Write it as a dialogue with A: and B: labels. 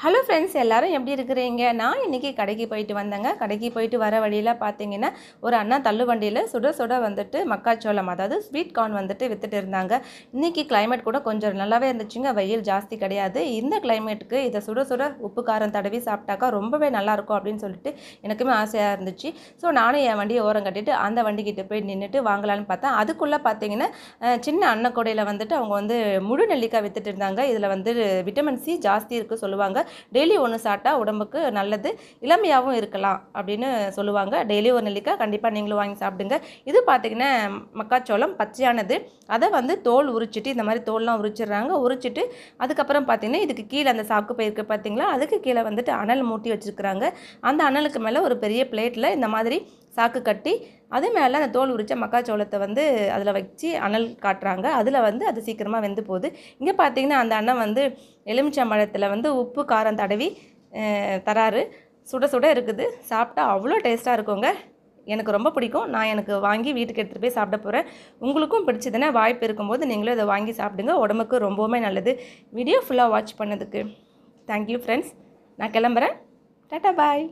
A: hello friends எல்லோரும் எப்படி இருக்கிறீங்க நான் இன்றைக்கி கடைக்கு போயிட்டு வந்தேங்க கடைக்கு போயிட்டு வர வழியில் பார்த்தீங்கன்னா ஒரு அண்ணா தள்ளுவண்டியில் சுட சுட வந்துட்டு மக்காச்சோளம் அதாவது ஸ்வீட் கார்ன் வந்துட்டு விற்றுட்டு இருந்தாங்க இன்றைக்கி கிளைமேட் கூட கொஞ்சம் நல்லாவே இருந்துச்சுங்க வெயில் ஜாஸ்தி கிடையாது இந்த கிளைமேட்டுக்கு இதை சுட சுட உப்பு காரம் தடவி சாப்பிட்டாக்கா ரொம்பவே நல்லாயிருக்கும் அப்படின்னு சொல்லிட்டு எனக்குமே ஆசையாக இருந்துச்சு ஸோ நானும் என் வண்டியை ஓரம் கட்டிட்டு அந்த வண்டிக்கிட்ட போய் நின்றுட்டு வாங்கலான்னு பார்த்தேன் அதுக்குள்ளே பார்த்தீங்கன்னா சின்ன அன்னக்கொடையில் வந்துட்டு அவங்க வந்து முழு நெல்லிக்காய் விற்றுட்டு இருந்தாங்க இதில் வந்து விட்டமின் சி ஜாஸ்தி இருக்குது சொல்லுவாங்க டெய்லி ஒன்று சாப்பிட்டா உடம்புக்கு நல்லது இளமையாகவும் இருக்கலாம் அப்படின்னு சொல்லுவாங்க டெய்லி ஒரு நெல்லிக்காய் கண்டிப்பாக நீங்களும் வாங்கி சாப்பிடுங்க இது பார்த்திங்கன்னா மக்காச்சோளம் பச்சையானது அதை வந்து தோல் உரிச்சிட்டு இந்த மாதிரி தோல்லாம் உரிச்சிடுறாங்க உரிச்சிட்டு அதுக்கப்புறம் பார்த்திங்கன்னா இதுக்கு கீழே அந்த சாக்கு பயிருக்கு பார்த்திங்களா அதுக்கு கீழே வந்துட்டு அனல் மூட்டி வச்சுருக்குறாங்க அந்த அனலுக்கு மேலே ஒரு பெரிய பிளேட்டில் இந்த மாதிரி சாக்கு கட்டி அது மேலே அந்த தோல் உரித்த மக்காச்சோளத்தை வந்து அதில் வச்சு அனல் காட்டுறாங்க அதில் வந்து அது சீக்கிரமாக வெந்து போகுது இங்கே பார்த்திங்கன்னா அந்த அண்ணன் வந்து பழத்தில் வந்து உப்பு காரம் தடவி தராரு சுட சுட இருக்குது சாப்பிட்டா அவ்வளோ டேஸ்ட்டாக இருக்குங்க எனக்கு ரொம்ப பிடிக்கும் நான் எனக்கு வாங்கி வீட்டுக்கு எடுத்துகிட்டு போய் சாப்பிட போகிறேன் உங்களுக்கும் பிடிச்சதுன்னா வாய்ப்பு இருக்கும்போது நீங்களும் இதை வாங்கி சாப்பிடுங்க உடம்புக்கு ரொம்பவுமே நல்லது வீடியோ ஃபுல்லாக வாட்ச் பண்ணதுக்கு தேங்க்யூ ஃப்ரெண்ட்ஸ் நான் கிளம்புறேன் டாட்டா பாய்